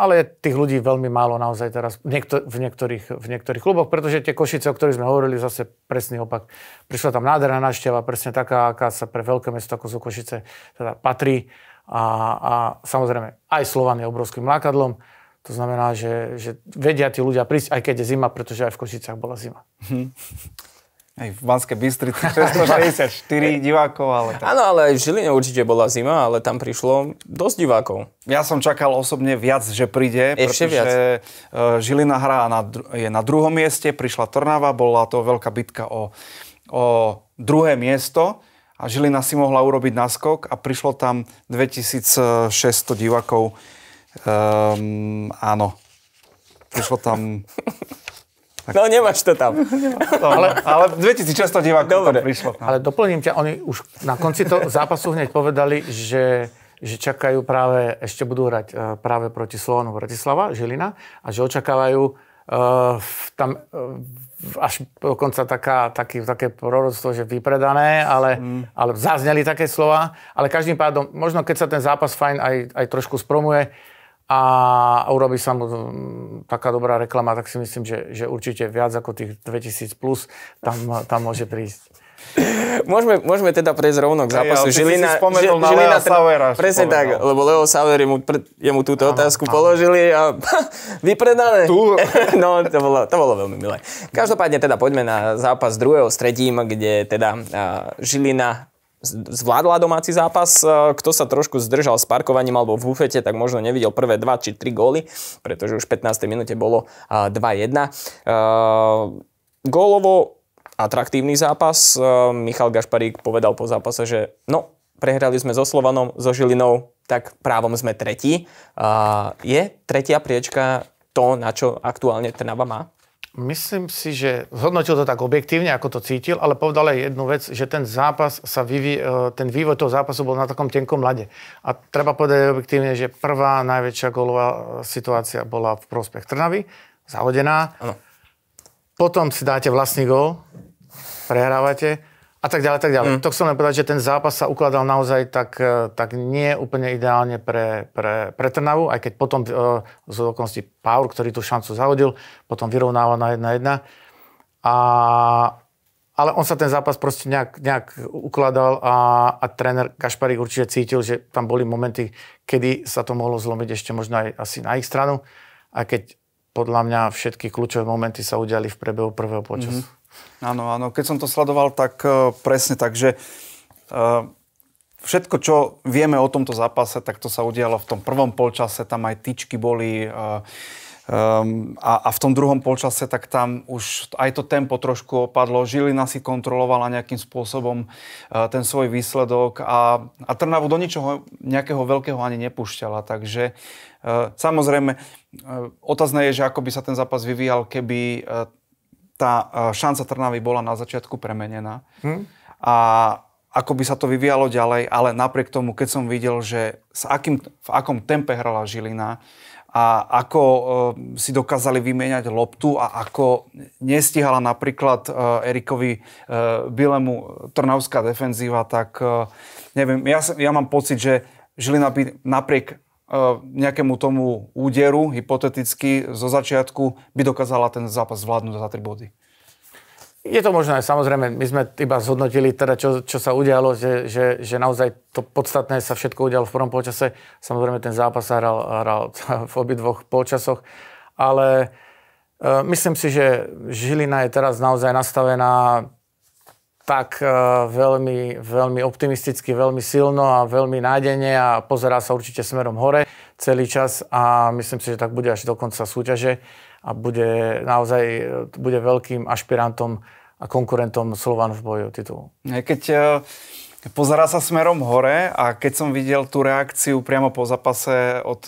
ale tých ľudí veľmi málo naozaj teraz niekto, v, niektorých, v niektorých kluboch, pretože tie Košice, o ktorých sme hovorili, zase presný opak. Prišla tam nádherná návšteva, presne taká, aká sa pre veľké mesto ako sú Košice teda patrí a, a samozrejme aj Slovan je obrovským lákadlom, to znamená, že, že vedia tí ľudia prísť, aj keď je zima, pretože aj v Košicách bola zima. Hm. Aj v Banskej Bystrici 664 divákov, ale... Tak. Áno, ale aj v Žiline určite bola zima, ale tam prišlo dosť divákov. Ja som čakal osobne viac, že príde, Ešte pretože viac. Eh, Žilina hra na, je na druhom mieste, prišla Trnava, bola to veľká bitka o, o druhé miesto a Žilina si mohla urobiť naskok a prišlo tam 2600 divákov. Um, áno, prišlo tam... No nemáš to tam. No, ale, ale 2600 divákov Dobre. tam prišlo. No. Ale doplním ťa, oni už na konci toho zápasu hneď povedali, že že čakajú práve, ešte budú hrať e, práve proti Slovanu Bratislava, Žilina, a že očakávajú uh, tam uh, až dokonca taká, taký, také prorodstvo, že vypredané, ale, mm. ale zazneli také slova. Ale každým pádom, možno keď sa ten zápas fajn aj, aj trošku spromuje, uh, a urobí sa mu mm, taká dobrá reklama, tak si myslím, že, že určite viac ako tých 2000 plus tam, tam môže prísť. Môžeme, môžeme teda prejsť rovno k zápasu. Ja, Žilina, si si Žilina, na Žilina, Savera. Presne tak, lebo Leo Sauer mu, jemu túto áno, otázku áno. položili a vypredané. Tu? no, to bolo, to bolo veľmi milé. Každopádne teda poďme na zápas druhého s tretím, kde teda Žilina zvládla domáci zápas. E, kto sa trošku zdržal s parkovaním alebo v bufete, tak možno nevidel prvé 2 či 3 góly, pretože už v 15. minúte bolo 2-1. E, e, gólovo atraktívny zápas. Michal Gašparík povedal po zápase, že no, prehrali sme so Slovanom, so Žilinou, tak právom sme tretí. Je tretia priečka to, na čo aktuálne Trnava má? Myslím si, že zhodnotil to tak objektívne, ako to cítil, ale povedal aj jednu vec, že ten zápas sa vyvi, e, ten vývoj toho zápasu bol na takom tenkom lade. A treba povedať objektívne, že prvá najväčšia golová e, situácia bola v prospech Trnavy, zahodená. Ano. Potom si dáte vlastný gol, prehrávate a tak ďalej, tak ďalej. Mm. To chcem len povedať, že ten zápas sa ukladal naozaj tak, eh, tak nie úplne ideálne pre, pre, pre Trnavu, aj keď potom uh, z okolností Power, ktorý tú šancu zahodil, potom vyrovnával na 1-1. A, ale on sa ten zápas proste nejak, nejak ukladal a, a tréner Kašparík určite cítil, že tam boli momenty, kedy sa to mohlo zlomiť ešte možno aj asi na ich stranu. A keď podľa mňa všetky kľúčové momenty sa udiali v prebehu prvého počasu. Mm-hmm. Áno, áno. Keď som to sledoval, tak e, presne tak, že e, všetko, čo vieme o tomto zápase, tak to sa udialo v tom prvom polčase, tam aj tyčky boli e, a, a v tom druhom polčase, tak tam už aj to tempo trošku opadlo. Žilina si kontrolovala nejakým spôsobom ten svoj výsledok a, a Trnavu do ničoho nejakého veľkého ani nepúšťala. Takže samozrejme, otázne je, že ako by sa ten zápas vyvíjal, keby tá e, šanca Trnavy bola na začiatku premenená. Hmm. A ako by sa to vyvíjalo ďalej, ale napriek tomu, keď som videl, že s akým, v akom tempe hrala Žilina a ako e, si dokázali vymieňať loptu a ako nestihala napríklad e, Erikovi e, Bilemu trnavská defenzíva, tak e, neviem, ja, ja mám pocit, že Žilina by napriek E, nejakému tomu úderu, hypoteticky, zo začiatku by dokázala ten zápas zvládnuť za 3 body. Je to možné, samozrejme, my sme iba zhodnotili, teda, čo, čo sa udialo, že, že, že naozaj to podstatné sa všetko udialo v prvom polčase. Samozrejme, ten zápas sa hral, hral v obidvoch polčasoch, ale e, myslím si, že Žilina je teraz naozaj nastavená tak eh, veľmi, veľmi optimisticky, veľmi silno a veľmi nádenne a pozerá sa určite smerom hore celý čas a myslím si, že tak bude až do konca súťaže a bude naozaj eh, bude veľkým ašpirantom a konkurentom Slovan v boju titulu. Keď eh, pozerá sa smerom hore a keď som videl tú reakciu priamo po zapase od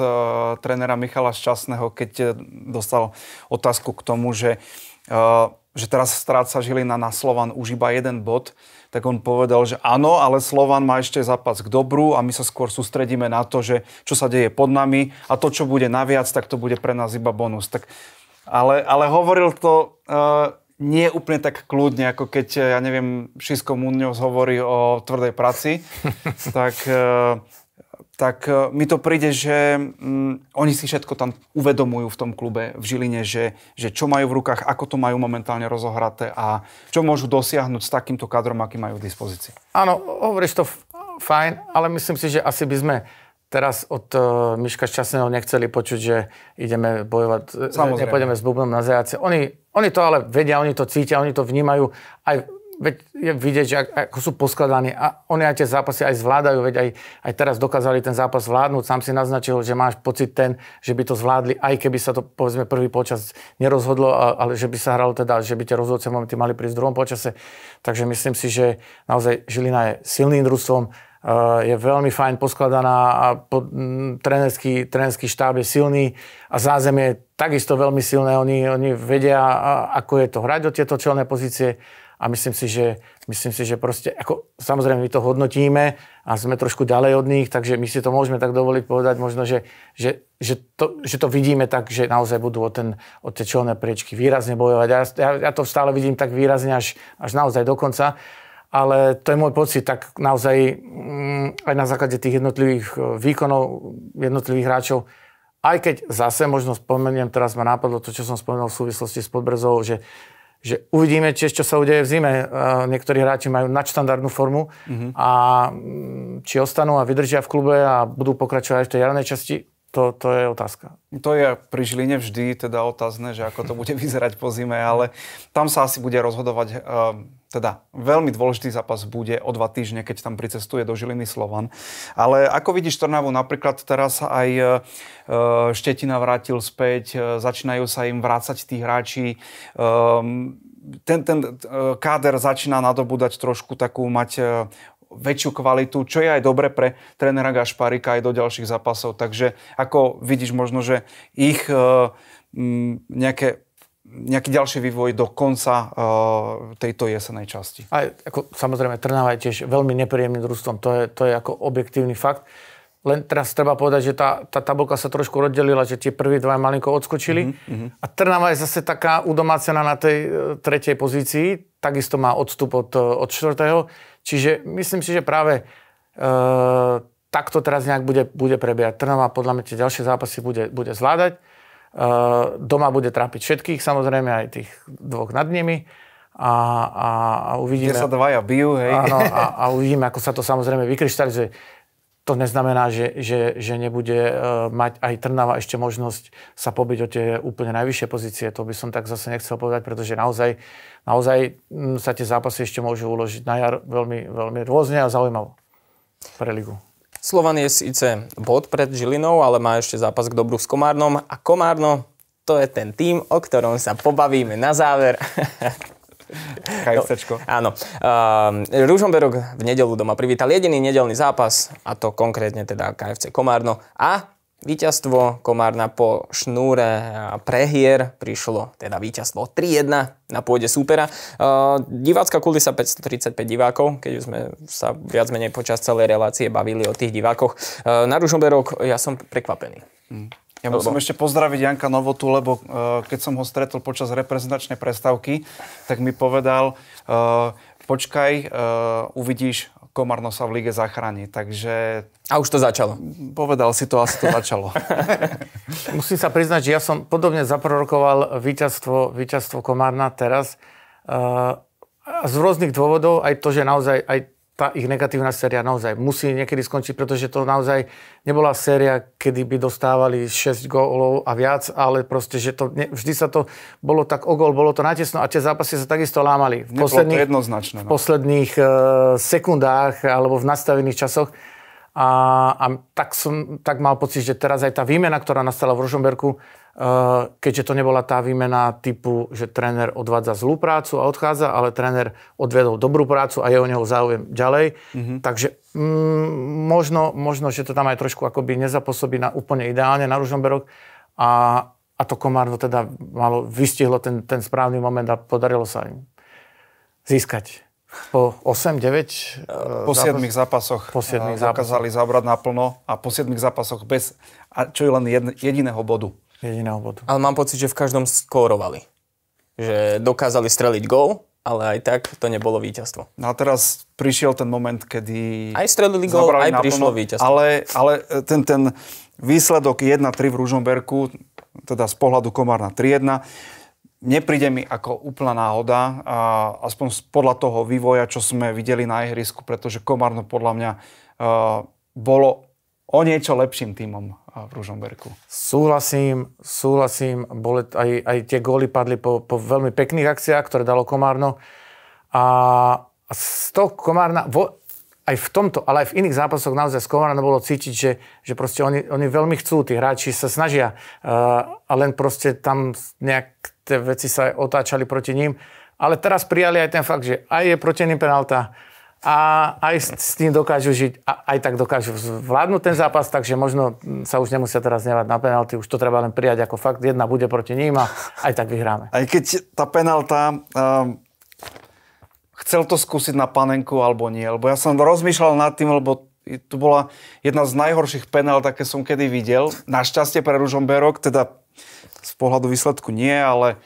trénera Michala Šťastného, keď dostal otázku k tomu, že že teraz stráca Žilina na Slovan už iba jeden bod, tak on povedal, že áno, ale Slovan má ešte zápas k dobru a my sa skôr sústredíme na to, že čo sa deje pod nami a to, čo bude naviac, tak to bude pre nás iba bonus. Tak, ale, ale hovoril to uh, nie úplne tak kľudne, ako keď, e, ja neviem, Šisko Munoz hovorí o tvrdej práci, tak uh, tak e, mi to príde, že mm, oni si všetko tam uvedomujú v tom klube v Žiline, že, že čo majú v rukách, ako to majú momentálne rozohraté a čo môžu dosiahnuť s takýmto kadrom, aký majú v dispozícii. Áno, hovoríš to fajn, ale myslím si, že asi by sme teraz od uh, Miška Šťastného nechceli počuť, že ideme bojovať, e, Samozrejme. nepôjdeme s Bubnom na zajace. Oni, oni to ale vedia, oni to cítia, oni to vnímajú. Aj veď je vidieť, že ako sú poskladaní a oni aj tie zápasy aj zvládajú, veď aj, aj teraz dokázali ten zápas vládnuť. Sám si naznačil, že máš pocit ten, že by to zvládli, aj keby sa to povedzme prvý počas nerozhodlo, ale že by sa hralo teda, že by tie rozhodce momenty mali prísť v druhom počase. Takže myslím si, že naozaj Žilina je silným družstvom, je veľmi fajn poskladaná a po, trenerský, trenerský štáb je silný a zázemie je takisto veľmi silné. Oni, oni vedia, ako je to hrať do tieto čelné pozície a myslím si, že, myslím si, že proste, ako, samozrejme my to hodnotíme a sme trošku ďalej od nich, takže my si to môžeme tak dovoliť povedať možno, že, že, že, to, že to vidíme tak, že naozaj budú o, ten, o tie čelné priečky výrazne bojovať. Ja, ja, ja to stále vidím tak výrazne až, až naozaj do konca, ale to je môj pocit, tak naozaj mm, aj na základe tých jednotlivých e, výkonov jednotlivých hráčov, aj keď zase možno spomeniem, teraz ma nápadlo to, čo som spomenul v súvislosti s Podbrzovou, že že uvidíme tiež, čo sa udeje v zime. Niektorí hráči majú nadštandardnú formu mm-hmm. a mm, či ostanú a vydržia v klube a budú pokračovať aj v tej jarnej časti, to, to je otázka. To je pri Žiline vždy teda otázne, že ako to bude vyzerať po zime, ale tam sa asi bude rozhodovať uh, teda veľmi dôležitý zápas bude o dva týždne, keď tam pricestuje do Žiliny Slovan. Ale ako vidíš Trnavu, napríklad teraz aj e, e, Štetina vrátil späť, e, začínajú sa im vrácať tí hráči. Ten, ten káder začína nadobúdať trošku takú mať väčšiu kvalitu, čo je aj dobre pre trénera Gašparika aj do ďalších zápasov. Takže ako vidíš možno, že ich nejaké nejaký ďalší vývoj do konca uh, tejto jesenej časti. A ako, samozrejme, Trnava je tiež veľmi nepríjemným družstvom. To je, to je ako objektívny fakt. Len teraz treba povedať, že tá, tá tabulka sa trošku rozdelila, že tie prví dva malinko odskočili. Mm-hmm. A Trnava je zase taká udomácená na tej e, tretej pozícii. Takisto má odstup od, e, od čtvrtého. Čiže myslím si, že práve e, takto teraz nejak bude, bude prebiehať. Trnava podľa mňa tie ďalšie zápasy bude, bude zvládať Doma bude trápiť všetkých, samozrejme aj tých dvoch nad nimi. A, a, a uvidíme... Kde sa dvaja bijú, hej. Áno, a, a uvidíme, ako sa to samozrejme vykryštalizuje. To neznamená, že, že, že nebude e, mať aj Trnava ešte možnosť sa pobiť o tie úplne najvyššie pozície. To by som tak zase nechcel povedať, pretože naozaj, naozaj sa tie zápasy ešte môžu uložiť na jar veľmi, veľmi rôzne a zaujímavo pre ligu. Slovan je síce bod pred Žilinou, ale má ešte zápas k dobru s Komárnom a Komárno to je ten tým, o ktorom sa pobavíme na záver. No, áno. Uh, Ružomberok v nedelu doma privítal jediný nedelný zápas, a to konkrétne teda KFC Komárno. A Výťazstvo Komárna po šnúre prehier prišlo teda víťazstvo 3-1 na pôde súpera. Uh, divácka kulisa 535 divákov, keď už sme sa viac menej počas celej relácie bavili o tých divákoch. Uh, na Ružomberok ja som prekvapený. Mm. Ja musím lebo... ešte pozdraviť Janka Novotu, lebo uh, keď som ho stretol počas reprezentačnej prestávky, tak mi povedal, uh, počkaj, uh, uvidíš Komarno sa v lige zachráni, takže... A už to začalo. Povedal si to, asi to začalo. Musím sa priznať, že ja som podobne zaprorokoval víťazstvo, víťazstvo Komarna teraz. Uh, z rôznych dôvodov, aj to, že naozaj aj tá ich negatívna séria naozaj musí niekedy skončiť, pretože to naozaj nebola séria, kedy by dostávali 6 gólov a viac, ale proste, že to ne, vždy sa to bolo tak o gól, bolo to natesno a tie zápasy sa takisto lámali. V posledných, to jednoznačné, no. v posledných uh, sekundách alebo v nastavených časoch. A, a tak, som, tak mal pocit, že teraz aj tá výmena, ktorá nastala v Ružomberku, Eh, keďže to nebola tá výmena typu, že tréner odvádza zlú prácu a odchádza, ale tréner odvedol dobrú prácu a je o neho záujem ďalej. Mm-hmm. Takže mm, možno, možno, že to tam aj trošku akoby nezapôsobí na úplne ideálne na Ružomberok a, a to Komárno teda malo, vystihlo ten, ten správny moment a podarilo sa im získať po 8, 9? Eh, po 7 zápasoch po 7 eh, dokázali zabrať naplno a po 7 zápasoch bez čo je len jediného bodu jediného bodu. Ale mám pocit, že v každom skórovali. Že dokázali streliť gól, ale aj tak to nebolo víťazstvo. No a teraz prišiel ten moment, kedy... Aj strelili gól, aj naplno, prišlo víťazstvo. Ale, ale e, ten, ten výsledok 1-3 v Ružomberku, teda z pohľadu Komárna 3-1, nepríde mi ako úplná náhoda, a aspoň podľa toho vývoja, čo sme videli na ihrisku, pretože Komárno podľa mňa uh, bolo o niečo lepším týmom eh, v Ružomberku. Súhlasím, súhlasím. Boli aj, aj tie góly padli po, po veľmi pekných akciách, ktoré dalo Komárno. A z toho Komárna, vo, aj v tomto, ale aj v iných zápasoch naozaj z Komárna bolo cítiť, že, že proste oni, oni veľmi chcú, tí hráči sa snažia. Uh, a len proste tam nejak tie veci sa otáčali proti ním. Ale teraz prijali aj ten fakt, že aj je proti ním penalta, a aj s tým dokážu žiť, a aj tak dokážu zvládnuť ten zápas, takže možno sa už nemusia teraz nevať na penalty, už to treba len prijať ako fakt, jedna bude proti ním a aj tak vyhráme. Aj keď tá penalta, um, chcel to skúsiť na panenku alebo nie, lebo ja som rozmýšľal nad tým, lebo to bola jedna z najhorších penalt, aké som kedy videl. Našťastie pre Ružomberok, teda z pohľadu výsledku nie, ale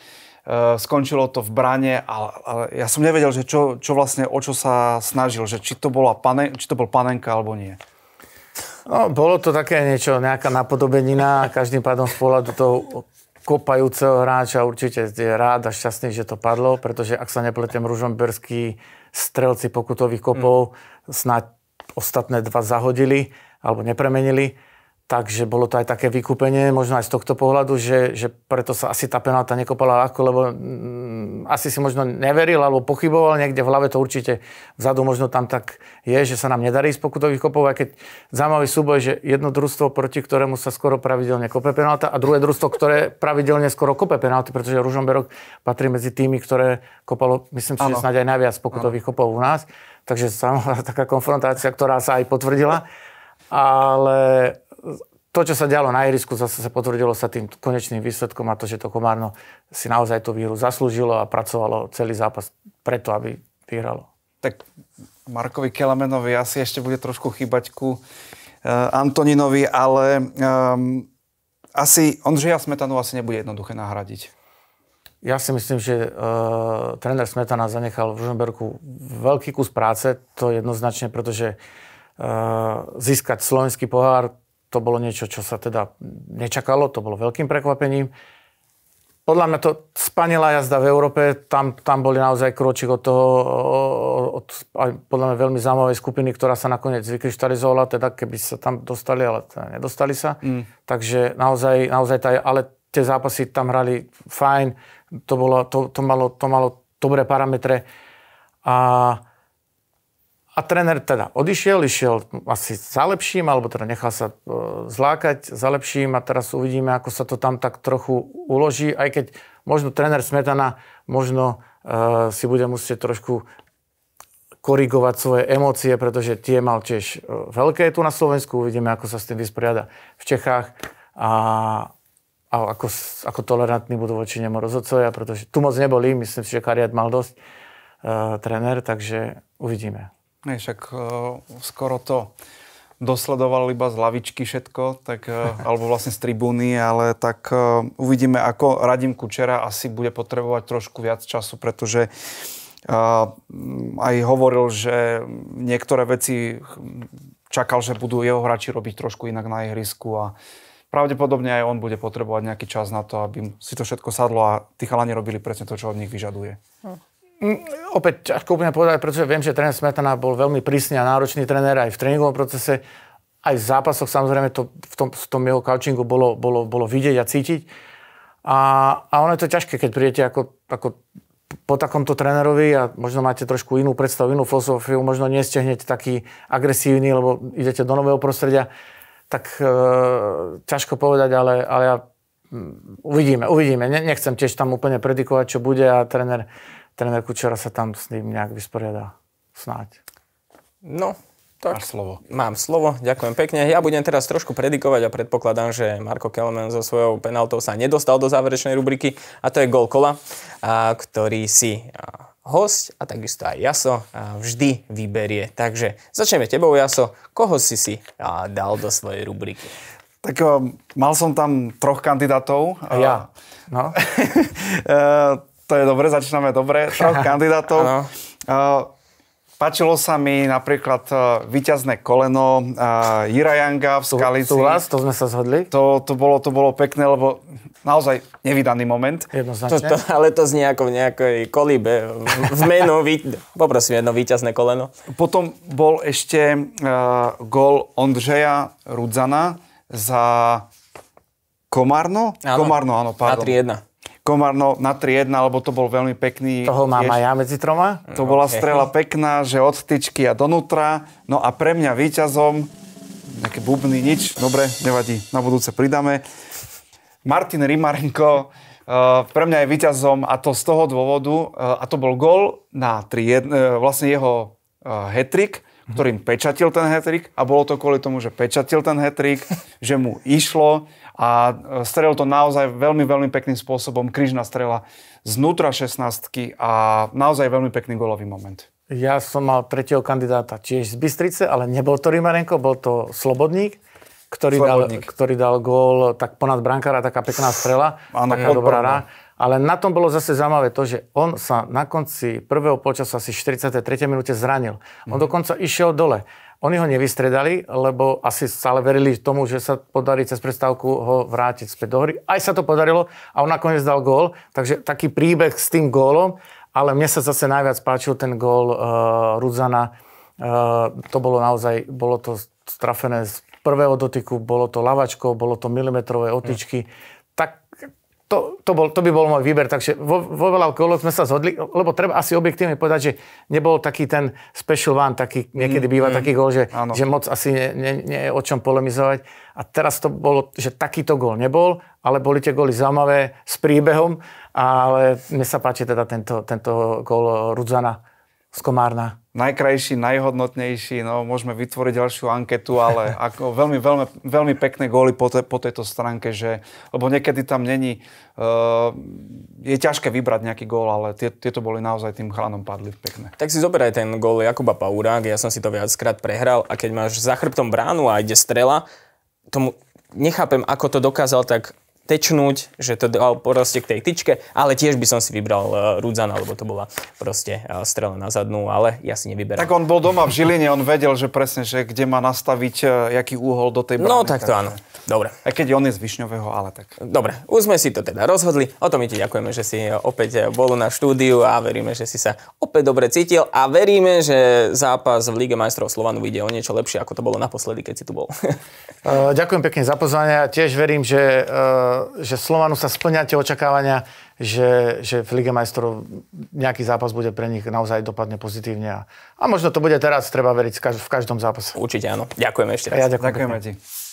Eh, skončilo to v brane a, ale ja som nevedel, že čo, čo vlastne, o čo sa snažil, že či to, bola pane, či to bol panenka alebo nie. No, bolo to také niečo, nejaká napodobenina každým pádom z pohľadu toho kopajúceho hráča určite je rád a šťastný, že to padlo, pretože ak sa nepletem, Ružomberský strelci pokutových kopov mm. snáď ostatné dva zahodili alebo nepremenili Takže bolo to aj také vykúpenie, možno aj z tohto pohľadu, že, že preto sa asi tá penálta nekopala ľahko, lebo mm, asi si možno neveril alebo pochyboval niekde v hlave, to určite vzadu možno tam tak je, že sa nám nedarí z pokutových kopov, aj keď zaujímavý súboj, že jedno družstvo, proti ktorému sa skoro pravidelne kope penálta a druhé družstvo, ktoré pravidelne skoro kope penálty, pretože Ružomberok patrí medzi tými, ktoré kopalo, myslím si, ano. že snáď aj najviac pokutových ano. kopov u nás. Takže samozrejme taká konfrontácia, ktorá sa aj potvrdila. Ale to, čo sa dialo na ihrisku, zase sa potvrdilo sa tým konečným výsledkom a to, že to Komárno si naozaj tú výhru zaslúžilo a pracovalo celý zápas preto, aby vyhralo. Tak Markovi Kelamenovi asi ešte bude trošku chýbať ku e, Antoninovi, ale um, asi Ondřeja Smetanu asi nebude jednoduché nahradiť. Ja si myslím, že uh, tréner Smetana zanechal v Ružomberku veľký kus práce, to jednoznačne, pretože e, získať slovenský pohár to bolo niečo, čo sa teda nečakalo, to bolo veľkým prekvapením. Podľa mňa to spanila jazda v Európe, tam, tam boli naozaj kročík od toho, od, aj podľa mňa veľmi zaujímavej skupiny, ktorá sa nakoniec vykryštalizovala, teda keby sa tam dostali, ale teda nedostali sa. Mm. Takže naozaj, naozaj taj, ale tie zápasy tam hrali fajn, to, bolo, to, to, malo, to malo dobré parametre. A a tréner teda odišiel, išiel asi za lepším, alebo teda nechal sa e, zlákať za lepším a teraz uvidíme, ako sa to tam tak trochu uloží, aj keď možno tréner Smetana možno e, si bude musieť trošku korigovať svoje emócie, pretože tie mal tiež e, veľké tu na Slovensku, uvidíme, ako sa s tým vysporiada v Čechách a, a ako, ako tolerantní budú voči nemu rozhodcovia, pretože tu moc neboli, myslím si, že Kariat mal dosť e, tréner, takže uvidíme. Ne, však uh, skoro to dosledoval iba z lavičky všetko, tak, e, alebo vlastne z tribúny, ale tak uh, uvidíme, ako Radim Kučera asi bude potrebovať trošku viac času, pretože uh, aj hovoril, že niektoré veci čakal, že budú jeho hráči robiť trošku inak na ihrisku a pravdepodobne aj on bude potrebovať nejaký čas na to, aby si to všetko sadlo a tí chalani robili presne to, čo od nich vyžaduje. Hm. Mm, opäť ťažko úplne povedať, pretože viem, že tréner Smetana bol veľmi prísny a náročný tréner aj v tréningovom procese, aj v zápasoch samozrejme to v tom, v tom jeho coachingu bolo, bolo, bolo vidieť a cítiť. A, a ono je to ťažké, keď prídete ako, ako po takomto trénerovi a možno máte trošku inú predstavu, inú filozofiu, možno nie ste hneď taký agresívny, lebo idete do nového prostredia, tak e, ťažko povedať, ale, ale ja, mm, uvidíme, uvidíme. nechcem tiež tam úplne predikovať, čo bude a tréner tréner Kučera sa tam s ním nejak vysporiada. Snáď. No, tak. Máš slovo. Mám slovo, ďakujem pekne. Ja budem teraz trošku predikovať a predpokladám, že Marko Kelman so svojou penaltou sa nedostal do záverečnej rubriky a to je gol kola, a, ktorý si host a takisto aj Jaso a, vždy vyberie. Takže začneme tebou, Jaso. Koho si si dal do svojej rubriky? Tak mal som tam troch kandidátov. A ja. No. E, to je dobre, začíname dobre, troch kandidátov. Pačilo sa mi napríklad uh, e, výťazné koleno uh, Janga v Skalici. vás, to sme sa zhodli. To, to, bolo, to bolo pekné, lebo naozaj nevydaný moment. Jednoznačne. To, to, ale to z v nejakej kolíbe. V menu, vy, poprosím jedno výťazné koleno. Potom bol ešte uh, e, gol Ondřeja Rudzana za Komarno. Áno. Komárno, áno, pardon. Komarno na 3-1, alebo to bol veľmi pekný. Toho mám aj ja medzi troma. To bola okay. strela pekná, že od tyčky a donútra. No a pre mňa víťazom, nejaké bubny, nič, dobre, nevadí, na budúce pridáme. Martin Rimarenko, eh, pre mňa je víťazom a to z toho dôvodu, eh, a to bol gol na 3 eh, vlastne jeho hetrik, ktorým pečatil ten hetrik a bolo to kvôli tomu, že pečatil ten hetrik, že mu išlo a e, strelil to naozaj veľmi, veľmi pekným spôsobom. Kryžná strela znútra 16 a naozaj veľmi pekný golový moment. Ja som mal tretieho kandidáta tiež z Bystrice, ale nebol to Rimarenko, bol to Slobodník, ktorý, Dal, ktorý dal gól tak ponad brankára, taká pekná strela, Áno, taká dobrá rá. Ale na tom bolo zase zaujímavé to, že on sa na konci prvého počasu asi 43. minúte zranil. On mm. dokonca išiel dole. Oni ho nevystredali, lebo asi stále verili tomu, že sa podarí cez prestávku ho vrátiť späť do hry. Aj sa to podarilo a on nakoniec dal gól. Takže taký príbeh s tým gólom, ale mne sa zase najviac páčil ten gól uh, Rudzana. Uh, to bolo naozaj, bolo to strafené z prvého dotyku, bolo to lavačko, bolo to milimetrové otičky. Hm. Mm to, to, bol, to by bol môj výber, takže vo, vo veľa okolov sme sa zhodli, lebo treba asi objektívne povedať, že nebol taký ten special one, taký, niekedy mm, býva mm, taký gol, že, že moc asi nie, nie, nie je o čom polemizovať. A teraz to bolo, že takýto gol nebol, ale boli tie góly zaujímavé s príbehom, ale mne sa páči teda tento, tento gól Rudzana z Komárna najkrajší, najhodnotnejší, no môžeme vytvoriť ďalšiu anketu, ale ako veľmi, veľmi, veľmi pekné góly po, te, po tejto stránke, že, lebo niekedy tam není, uh, je ťažké vybrať nejaký gól, ale tie, tieto boli naozaj tým chránom padli pekné. Tak si zoberaj ten gól Jakuba Paurák, ja som si to viackrát prehral a keď máš za chrbtom bránu a ide strela, tomu nechápem, ako to dokázal tak tečnúť, že to proste k tej tyčke, ale tiež by som si vybral uh, Rudzana, lebo to bola proste uh, strela na zadnú, ale ja si nevyberám. Tak on bol doma v Žiline, on vedel, že presne, že kde má nastaviť, uh, jaký úhol do tej brány. No tak to áno. Dobre. A keď on je z Višňového, ale tak. Dobre, už sme si to teda rozhodli. O tom ti ďakujeme, že si opäť bol na štúdiu a veríme, že si sa opäť dobre cítil a veríme, že zápas v Lige majstrov Slovanu vyjde o niečo lepšie, ako to bolo naposledy, keď si tu bol. ďakujem pekne za pozvanie. Tiež verím, že že Slovanu sa splňa tie očakávania, že, že v Lige majstrov nejaký zápas bude pre nich naozaj dopadne pozitívne. A, a možno to bude teraz, treba veriť v každom zápase. Určite áno. Ďakujeme ešte raz. A ja ďakujem. ďakujem